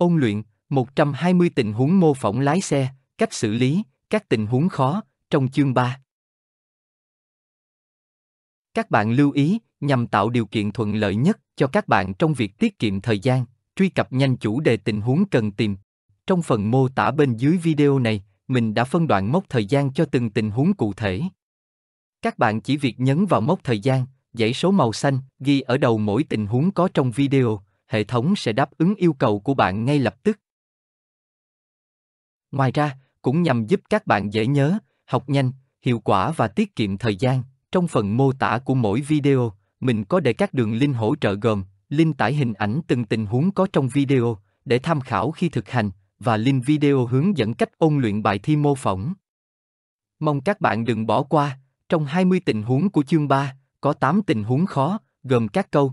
Ôn luyện, 120 tình huống mô phỏng lái xe, cách xử lý, các tình huống khó, trong chương 3. Các bạn lưu ý, nhằm tạo điều kiện thuận lợi nhất cho các bạn trong việc tiết kiệm thời gian, truy cập nhanh chủ đề tình huống cần tìm. Trong phần mô tả bên dưới video này, mình đã phân đoạn mốc thời gian cho từng tình huống cụ thể. Các bạn chỉ việc nhấn vào mốc thời gian, dãy số màu xanh ghi ở đầu mỗi tình huống có trong video hệ thống sẽ đáp ứng yêu cầu của bạn ngay lập tức. Ngoài ra, cũng nhằm giúp các bạn dễ nhớ, học nhanh, hiệu quả và tiết kiệm thời gian, trong phần mô tả của mỗi video, mình có để các đường link hỗ trợ gồm link tải hình ảnh từng tình huống có trong video để tham khảo khi thực hành và link video hướng dẫn cách ôn luyện bài thi mô phỏng. Mong các bạn đừng bỏ qua, trong 20 tình huống của chương 3, có 8 tình huống khó, gồm các câu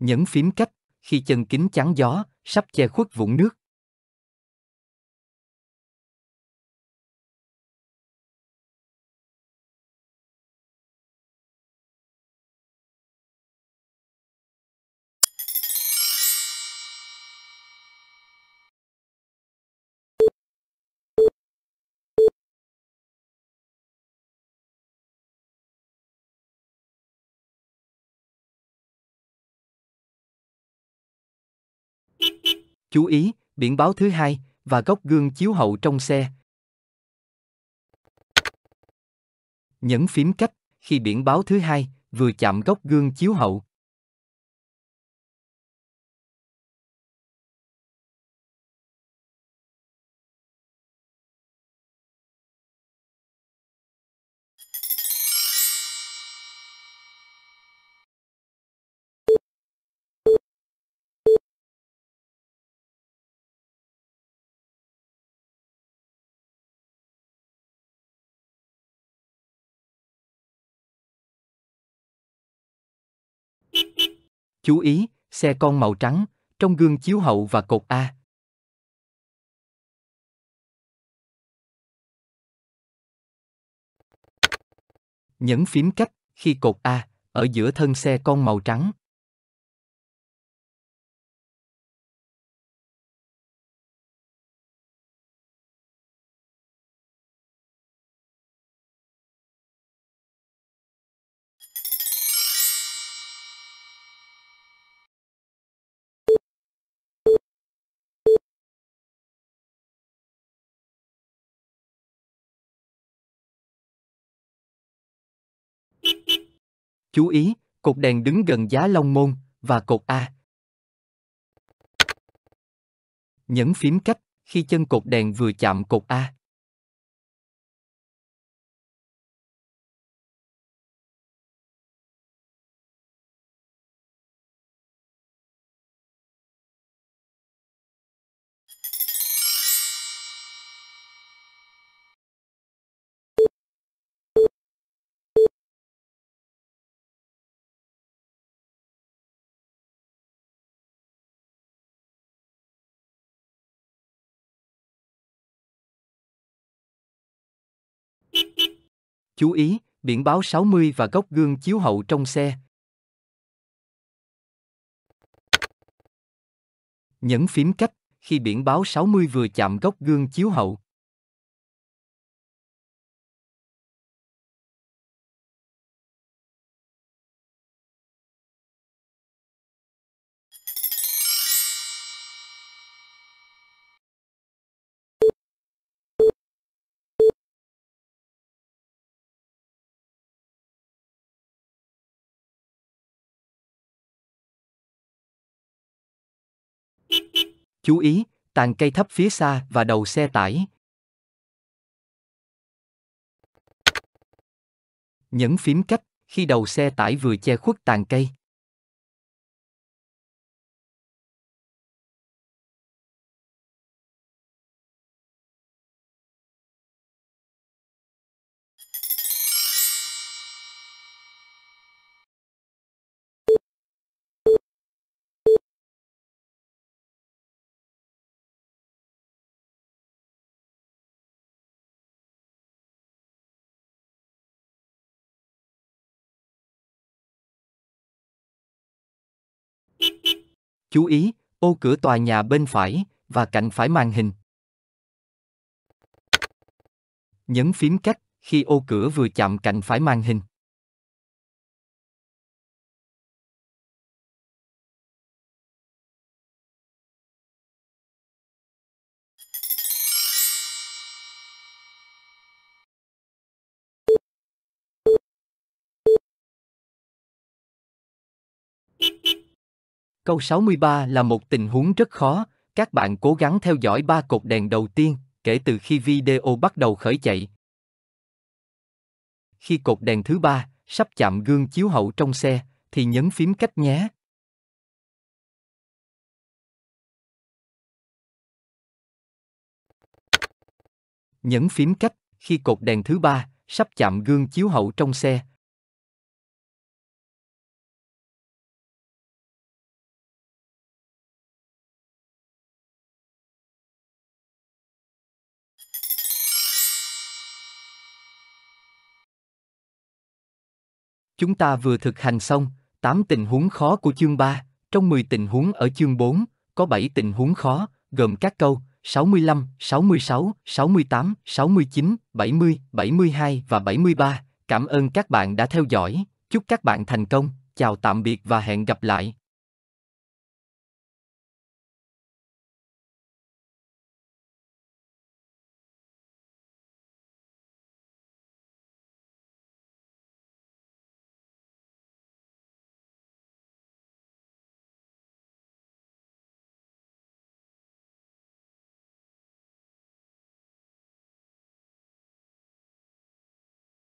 Nhấn phím cách, khi chân kính chắn gió, sắp che khuất vũng nước. chú ý, biển báo thứ hai, và góc gương chiếu hậu trong xe. Nhấn phím cách khi biển báo thứ hai vừa chạm góc gương chiếu hậu. Chú ý, xe con màu trắng, trong gương chiếu hậu và cột A. Nhấn phím cách khi cột A ở giữa thân xe con màu trắng, chú ý, cột đèn đứng gần giá long môn, và cột A. Nhấn phím cách, khi chân cột đèn vừa chạm cột A. Chú ý, biển báo 60 và góc gương chiếu hậu trong xe. Nhấn phím cách khi biển báo 60 vừa chạm góc gương chiếu hậu. chú ý, tàn cây thấp phía xa và đầu xe tải. Nhấn phím cách khi đầu xe tải vừa che khuất tàn cây. Chú ý, ô cửa tòa nhà bên phải và cạnh phải màn hình. Nhấn phím cách khi ô cửa vừa chạm cạnh phải màn hình. Câu 63 là một tình huống rất khó, các bạn cố gắng theo dõi ba cột đèn đầu tiên kể từ khi video bắt đầu khởi chạy. Khi cột đèn thứ ba sắp chạm gương chiếu hậu trong xe thì nhấn phím cách nhé. Nhấn phím cách khi cột đèn thứ ba sắp chạm gương chiếu hậu trong xe Chúng ta vừa thực hành xong, 8 tình huống khó của chương 3, trong 10 tình huống ở chương 4, có 7 tình huống khó, gồm các câu 65, 66, 68, 69, 70, 72 và 73. Cảm ơn các bạn đã theo dõi, chúc các bạn thành công, chào tạm biệt và hẹn gặp lại.